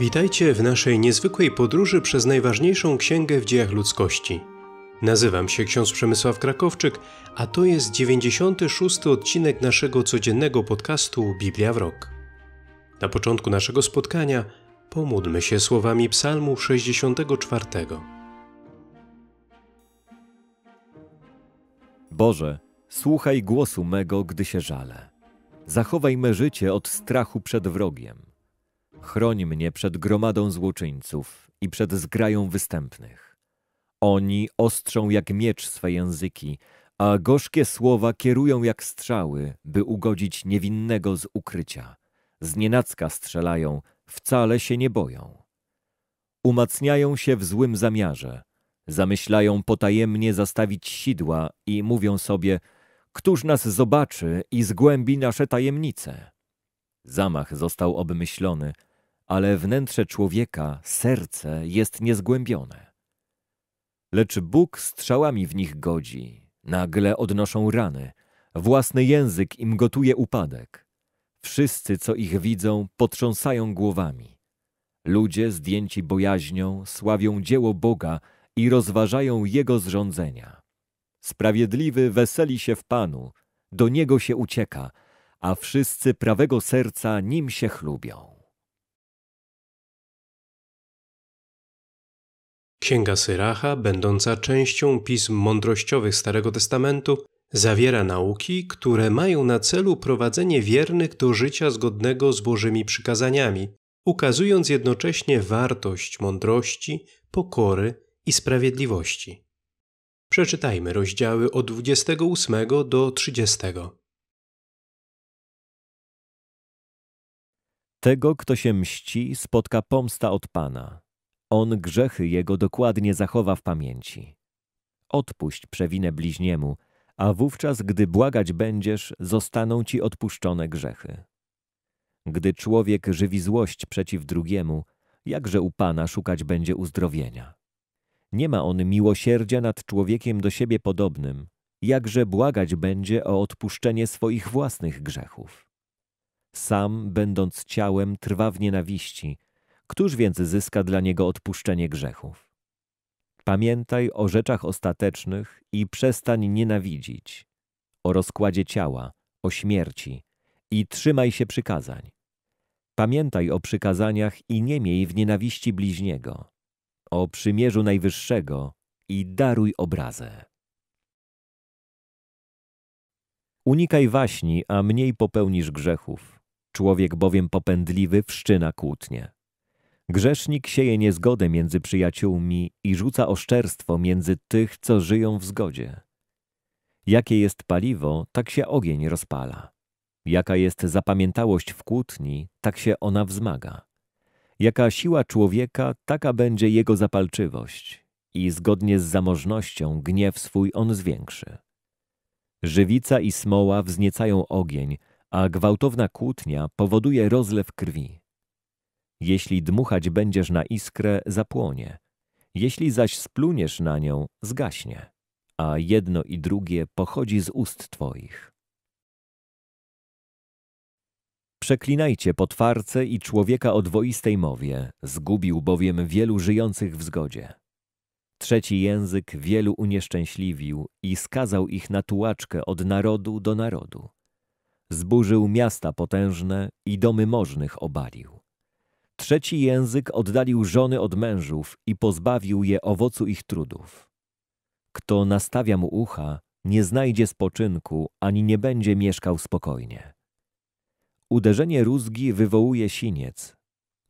Witajcie w naszej niezwykłej podróży przez najważniejszą księgę w dziejach ludzkości. Nazywam się ksiądz Przemysław Krakowczyk, a to jest 96 odcinek naszego codziennego podcastu Biblia w Rok. Na początku naszego spotkania pomódlmy się słowami Psalmu 64. Boże, słuchaj głosu mego, gdy się żalę. Zachowaj me życie od strachu przed wrogiem. Chroń mnie przed gromadą złoczyńców i przed zgrają występnych. Oni ostrzą jak miecz swe języki, a gorzkie słowa kierują jak strzały, by ugodzić niewinnego z ukrycia. Znienacka strzelają, wcale się nie boją. Umacniają się w złym zamiarze, zamyślają potajemnie zastawić sidła i mówią sobie, któż nas zobaczy i zgłębi nasze tajemnice. Zamach został obmyślony, ale wnętrze człowieka, serce jest niezgłębione. Lecz Bóg strzałami w nich godzi, nagle odnoszą rany, własny język im gotuje upadek. Wszyscy, co ich widzą, potrząsają głowami. Ludzie zdjęci bojaźnią sławią dzieło Boga i rozważają Jego zrządzenia. Sprawiedliwy weseli się w Panu, do Niego się ucieka, a wszyscy prawego serca Nim się chlubią. Księga Syracha, będąca częścią pism mądrościowych Starego Testamentu, zawiera nauki, które mają na celu prowadzenie wiernych do życia zgodnego z Bożymi przykazaniami, ukazując jednocześnie wartość mądrości, pokory i sprawiedliwości. Przeczytajmy rozdziały od 28 do 30. Tego, kto się mści, spotka pomsta od Pana on grzechy jego dokładnie zachowa w pamięci. Odpuść przewinę bliźniemu, a wówczas, gdy błagać będziesz, zostaną ci odpuszczone grzechy. Gdy człowiek żywi złość przeciw drugiemu, jakże u Pana szukać będzie uzdrowienia? Nie ma on miłosierdzia nad człowiekiem do siebie podobnym, jakże błagać będzie o odpuszczenie swoich własnych grzechów. Sam, będąc ciałem, trwa w nienawiści, Któż więc zyska dla niego odpuszczenie grzechów? Pamiętaj o rzeczach ostatecznych i przestań nienawidzić, o rozkładzie ciała, o śmierci i trzymaj się przykazań. Pamiętaj o przykazaniach i nie miej w nienawiści bliźniego, o przymierzu najwyższego i daruj obrazę. Unikaj waśni, a mniej popełnisz grzechów. Człowiek bowiem popędliwy wszczyna kłótnie. Grzesznik sieje niezgodę między przyjaciółmi i rzuca oszczerstwo między tych, co żyją w zgodzie. Jakie jest paliwo, tak się ogień rozpala. Jaka jest zapamiętałość w kłótni, tak się ona wzmaga. Jaka siła człowieka, taka będzie jego zapalczywość i zgodnie z zamożnością gniew swój on zwiększy. Żywica i smoła wzniecają ogień, a gwałtowna kłótnia powoduje rozlew krwi. Jeśli dmuchać będziesz na iskrę, zapłonie. Jeśli zaś spluniesz na nią, zgaśnie. A jedno i drugie pochodzi z ust Twoich. Przeklinajcie potwarce i człowieka o dwoistej mowie, zgubił bowiem wielu żyjących w zgodzie. Trzeci język wielu unieszczęśliwił i skazał ich na tułaczkę od narodu do narodu. Zburzył miasta potężne i domy możnych obalił. Trzeci język oddalił żony od mężów i pozbawił je owocu ich trudów. Kto nastawia mu ucha, nie znajdzie spoczynku ani nie będzie mieszkał spokojnie. Uderzenie rózgi wywołuje siniec,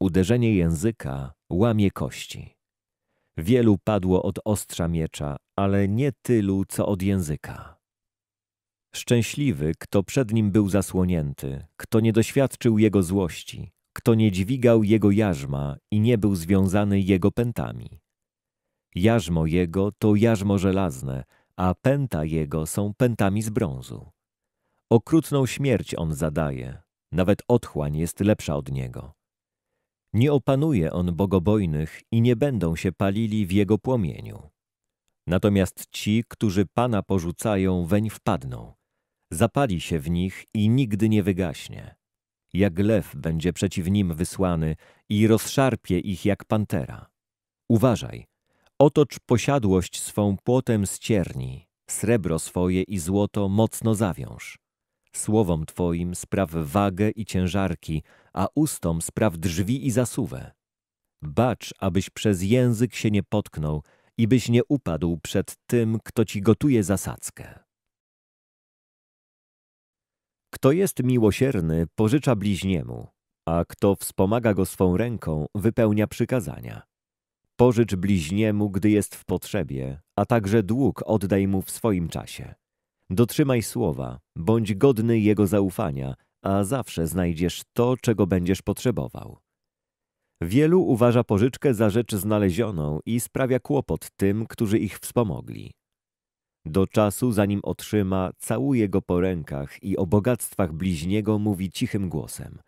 uderzenie języka łamie kości. Wielu padło od ostrza miecza, ale nie tylu, co od języka. Szczęśliwy, kto przed nim był zasłonięty, kto nie doświadczył jego złości, kto nie dźwigał jego jarzma i nie był związany jego pętami. Jarzmo jego to jarzmo żelazne, a pęta jego są pętami z brązu. Okrutną śmierć on zadaje, nawet otchłań jest lepsza od niego. Nie opanuje on bogobojnych i nie będą się palili w jego płomieniu. Natomiast ci, którzy Pana porzucają, weń wpadną. Zapali się w nich i nigdy nie wygaśnie jak lew będzie przeciw nim wysłany i rozszarpie ich jak pantera. Uważaj, otocz posiadłość swą płotem z cierni, srebro swoje i złoto mocno zawiąż. Słowom Twoim spraw wagę i ciężarki, a ustom spraw drzwi i zasuwę. Bacz, abyś przez język się nie potknął i byś nie upadł przed tym, kto Ci gotuje zasadzkę. Kto jest miłosierny, pożycza bliźniemu, a kto wspomaga go swą ręką, wypełnia przykazania. Pożycz bliźniemu, gdy jest w potrzebie, a także dług oddaj mu w swoim czasie. Dotrzymaj słowa, bądź godny jego zaufania, a zawsze znajdziesz to, czego będziesz potrzebował. Wielu uważa pożyczkę za rzecz znalezioną i sprawia kłopot tym, którzy ich wspomogli. Do czasu, zanim otrzyma, całuje go po rękach i o bogactwach bliźniego mówi cichym głosem.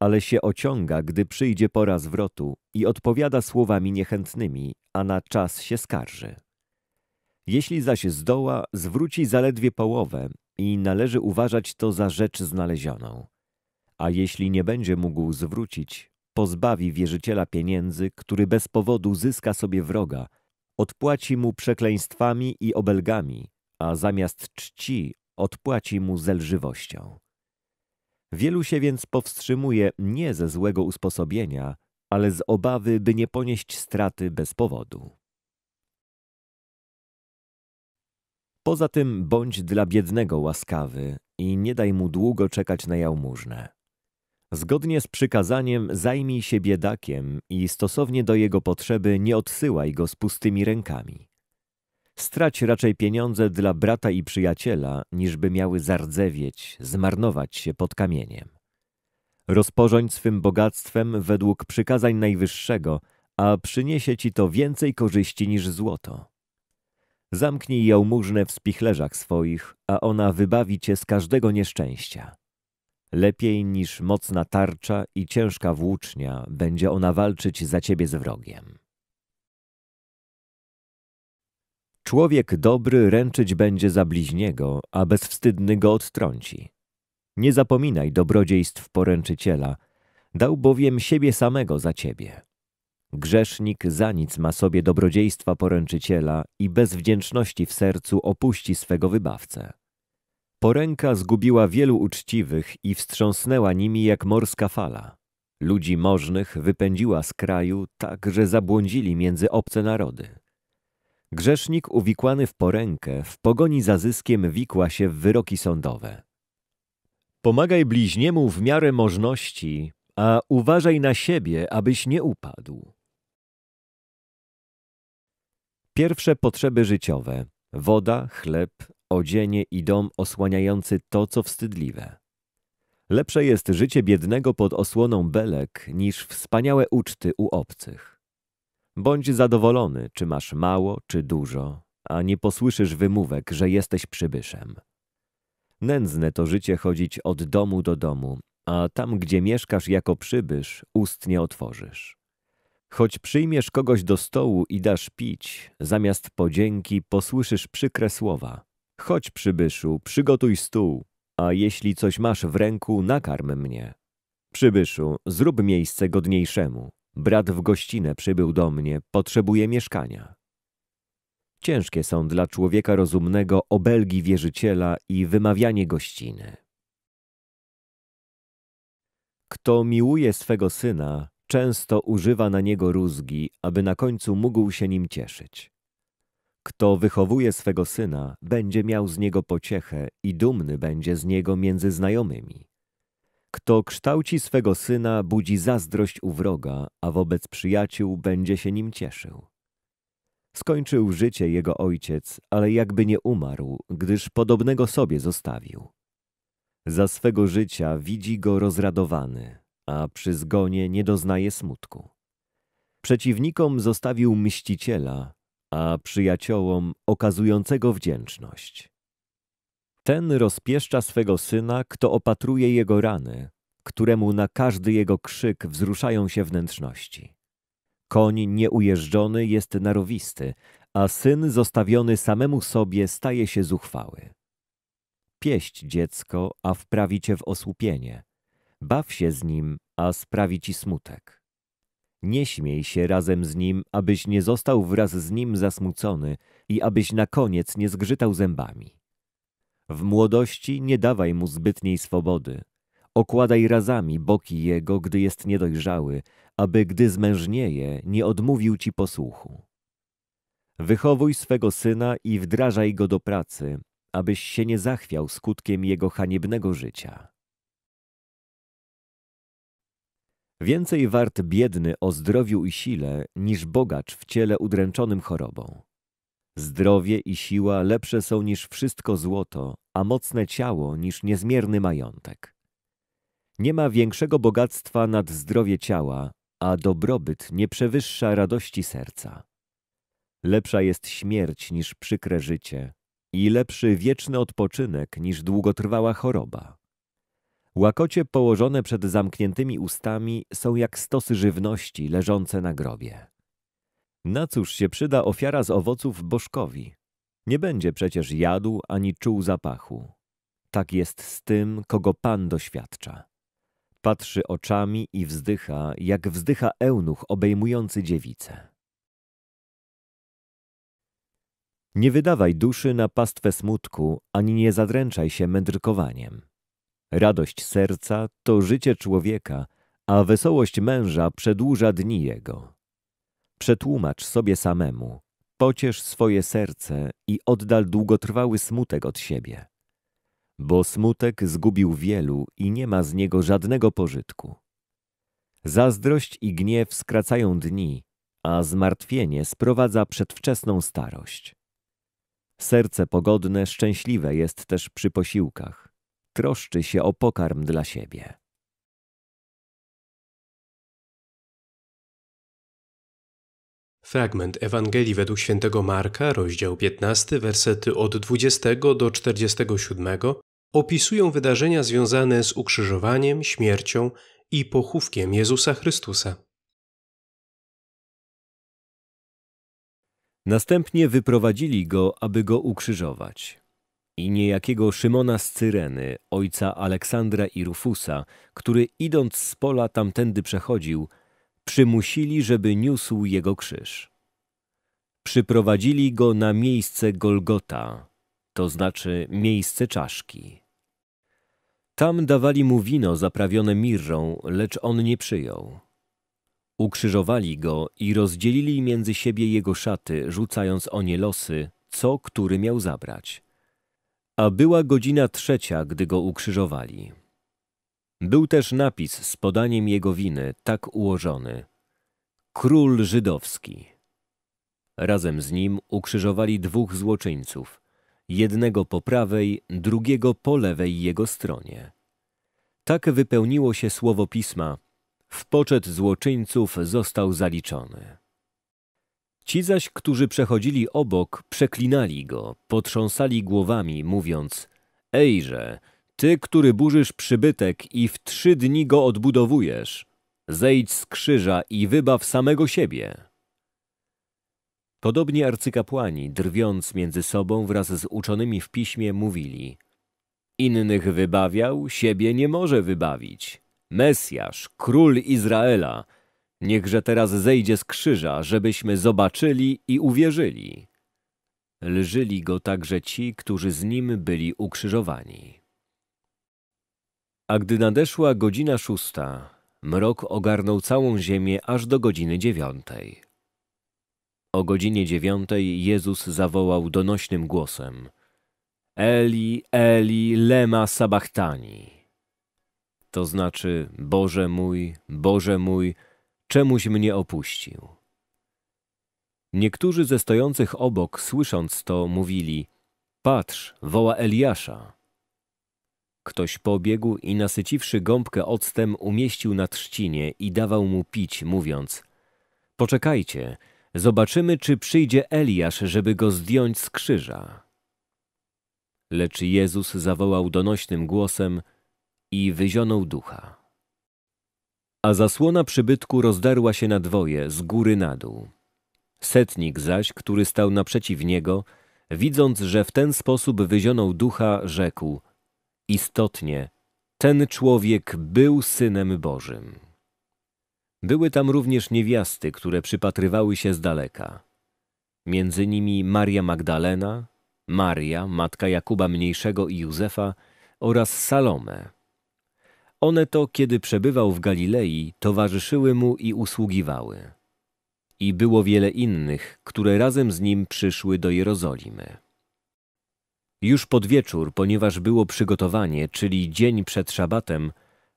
Ale się ociąga, gdy przyjdzie pora zwrotu i odpowiada słowami niechętnymi, a na czas się skarży. Jeśli zaś zdoła, zwróci zaledwie połowę i należy uważać to za rzecz znalezioną. A jeśli nie będzie mógł zwrócić, pozbawi wierzyciela pieniędzy, który bez powodu zyska sobie wroga – odpłaci mu przekleństwami i obelgami, a zamiast czci odpłaci mu zelżywością. Wielu się więc powstrzymuje nie ze złego usposobienia, ale z obawy, by nie ponieść straty bez powodu. Poza tym bądź dla biednego łaskawy i nie daj mu długo czekać na jałmużnę. Zgodnie z przykazaniem zajmij się biedakiem i stosownie do jego potrzeby nie odsyłaj go z pustymi rękami. Strać raczej pieniądze dla brata i przyjaciela, niżby miały zardzewieć, zmarnować się pod kamieniem. Rozporządź swym bogactwem według przykazań Najwyższego, a przyniesie ci to więcej korzyści niż złoto. Zamknij jałmużnę w spichlerzach swoich, a ona wybawi cię z każdego nieszczęścia. Lepiej niż mocna tarcza i ciężka włócznia będzie ona walczyć za ciebie z wrogiem. Człowiek dobry ręczyć będzie za bliźniego, a bezwstydny go odtrąci. Nie zapominaj dobrodziejstw poręczyciela, dał bowiem siebie samego za ciebie. Grzesznik za nic ma sobie dobrodziejstwa poręczyciela i bez wdzięczności w sercu opuści swego wybawcę. Poręka zgubiła wielu uczciwych i wstrząsnęła nimi jak morska fala. Ludzi możnych wypędziła z kraju tak, że zabłądzili między obce narody. Grzesznik uwikłany w porękę, w pogoni za zyskiem wikła się w wyroki sądowe. Pomagaj bliźniemu w miarę możności, a uważaj na siebie, abyś nie upadł. Pierwsze potrzeby życiowe – woda, chleb, odzienie i dom osłaniający to, co wstydliwe. Lepsze jest życie biednego pod osłoną belek niż wspaniałe uczty u obcych. Bądź zadowolony, czy masz mało, czy dużo, a nie posłyszysz wymówek, że jesteś przybyszem. Nędzne to życie chodzić od domu do domu, a tam, gdzie mieszkasz jako przybysz, ust nie otworzysz. Choć przyjmiesz kogoś do stołu i dasz pić, zamiast podzięki posłyszysz przykre słowa. Chodź, przybyszu, przygotuj stół, a jeśli coś masz w ręku, nakarm mnie. Przybyszu, zrób miejsce godniejszemu. Brat w gościnę przybył do mnie, potrzebuje mieszkania. Ciężkie są dla człowieka rozumnego obelgi wierzyciela i wymawianie gościny. Kto miłuje swego syna, często używa na niego rózgi, aby na końcu mógł się nim cieszyć. Kto wychowuje swego syna, będzie miał z niego pociechę i dumny będzie z niego między znajomymi. Kto kształci swego syna, budzi zazdrość u wroga, a wobec przyjaciół będzie się nim cieszył. Skończył życie jego ojciec, ale jakby nie umarł, gdyż podobnego sobie zostawił. Za swego życia widzi go rozradowany, a przy zgonie nie doznaje smutku. Przeciwnikom zostawił mściciela, a przyjaciołom okazującego wdzięczność. Ten rozpieszcza swego syna, kto opatruje jego rany, któremu na każdy jego krzyk wzruszają się wnętrzności. Koń nieujeżdżony jest narowisty, a syn zostawiony samemu sobie staje się zuchwały. Pieść dziecko, a wprawi cię w osłupienie. Baw się z nim, a sprawi ci smutek. Nie śmiej się razem z nim, abyś nie został wraz z nim zasmucony i abyś na koniec nie zgrzytał zębami. W młodości nie dawaj mu zbytniej swobody. Okładaj razami boki jego, gdy jest niedojrzały, aby gdy zmężnieje, nie odmówił ci posłuchu. Wychowuj swego syna i wdrażaj go do pracy, abyś się nie zachwiał skutkiem jego haniebnego życia. Więcej wart biedny o zdrowiu i sile, niż bogacz w ciele udręczonym chorobą. Zdrowie i siła lepsze są niż wszystko złoto, a mocne ciało niż niezmierny majątek. Nie ma większego bogactwa nad zdrowie ciała, a dobrobyt nie przewyższa radości serca. Lepsza jest śmierć niż przykre życie i lepszy wieczny odpoczynek niż długotrwała choroba. Łakocie położone przed zamkniętymi ustami są jak stosy żywności leżące na grobie. Na cóż się przyda ofiara z owoców bożkowi? Nie będzie przecież jadł ani czuł zapachu. Tak jest z tym, kogo Pan doświadcza. Patrzy oczami i wzdycha, jak wzdycha eunuch obejmujący dziewicę. Nie wydawaj duszy na pastwę smutku, ani nie zadręczaj się mędrkowaniem. Radość serca to życie człowieka, a wesołość męża przedłuża dni jego. Przetłumacz sobie samemu, pociesz swoje serce i oddal długotrwały smutek od siebie. Bo smutek zgubił wielu i nie ma z niego żadnego pożytku. Zazdrość i gniew skracają dni, a zmartwienie sprowadza przedwczesną starość. Serce pogodne szczęśliwe jest też przy posiłkach, troszczy się o pokarm dla siebie. Fragment Ewangelii według świętego Marka, rozdział 15, wersety od 20 do 47 opisują wydarzenia związane z ukrzyżowaniem, śmiercią i pochówkiem Jezusa Chrystusa. Następnie wyprowadzili go, aby go ukrzyżować i niejakiego Szymona z Cyreny, ojca Aleksandra i Rufusa, który idąc z pola tamtędy przechodził, przymusili, żeby niósł jego krzyż. Przyprowadzili go na miejsce Golgota, to znaczy miejsce czaszki. Tam dawali mu wino zaprawione mirrą, lecz on nie przyjął. Ukrzyżowali go i rozdzielili między siebie jego szaty, rzucając o nie losy, co który miał zabrać. A była godzina trzecia, gdy go ukrzyżowali. Był też napis z podaniem jego winy, tak ułożony. Król żydowski. Razem z nim ukrzyżowali dwóch złoczyńców, jednego po prawej, drugiego po lewej jego stronie. Tak wypełniło się słowo pisma, w poczet złoczyńców został zaliczony. Ci zaś, którzy przechodzili obok, przeklinali go, potrząsali głowami, mówiąc Ejże, ty, który burzysz przybytek i w trzy dni go odbudowujesz, zejdź z krzyża i wybaw samego siebie. Podobnie arcykapłani, drwiąc między sobą wraz z uczonymi w piśmie, mówili Innych wybawiał, siebie nie może wybawić. Mesjasz, król Izraela – Niechże teraz zejdzie z krzyża, żebyśmy zobaczyli i uwierzyli. Lżyli go także ci, którzy z nim byli ukrzyżowani. A gdy nadeszła godzina szósta, mrok ogarnął całą ziemię aż do godziny dziewiątej. O godzinie dziewiątej Jezus zawołał donośnym głosem Eli, Eli, lema sabachtani. To znaczy, Boże mój, Boże mój, czemuś mnie opuścił. Niektórzy ze stojących obok, słysząc to, mówili Patrz, woła Eliasza. Ktoś pobiegł i nasyciwszy gąbkę octem umieścił na trzcinie i dawał mu pić, mówiąc Poczekajcie, zobaczymy, czy przyjdzie Eliasz, żeby go zdjąć z krzyża. Lecz Jezus zawołał donośnym głosem i wyzionął ducha. A zasłona przybytku rozdarła się na dwoje, z góry na dół. Setnik zaś, który stał naprzeciw niego, widząc, że w ten sposób wyzionął ducha, rzekł Istotnie, ten człowiek był Synem Bożym. Były tam również niewiasty, które przypatrywały się z daleka. Między nimi Maria Magdalena, Maria, matka Jakuba Mniejszego i Józefa oraz Salome. One to, kiedy przebywał w Galilei, towarzyszyły mu i usługiwały. I było wiele innych, które razem z nim przyszły do Jerozolimy. Już pod wieczór, ponieważ było przygotowanie, czyli dzień przed szabatem,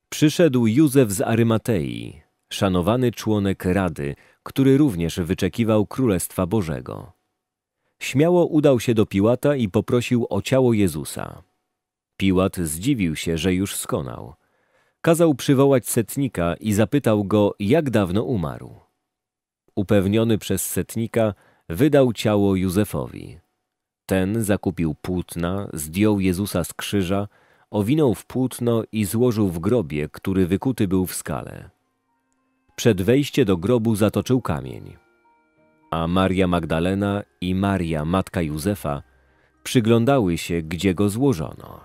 przyszedł Józef z Arymatei, szanowany członek Rady, który również wyczekiwał Królestwa Bożego. Śmiało udał się do Piłata i poprosił o ciało Jezusa. Piłat zdziwił się, że już skonał – Kazał przywołać setnika i zapytał go, jak dawno umarł. Upewniony przez setnika, wydał ciało Józefowi. Ten zakupił płótna, zdjął Jezusa z krzyża, owinął w płótno i złożył w grobie, który wykuty był w skale. Przed wejście do grobu zatoczył kamień. A Maria Magdalena i Maria, matka Józefa, przyglądały się, gdzie go złożono.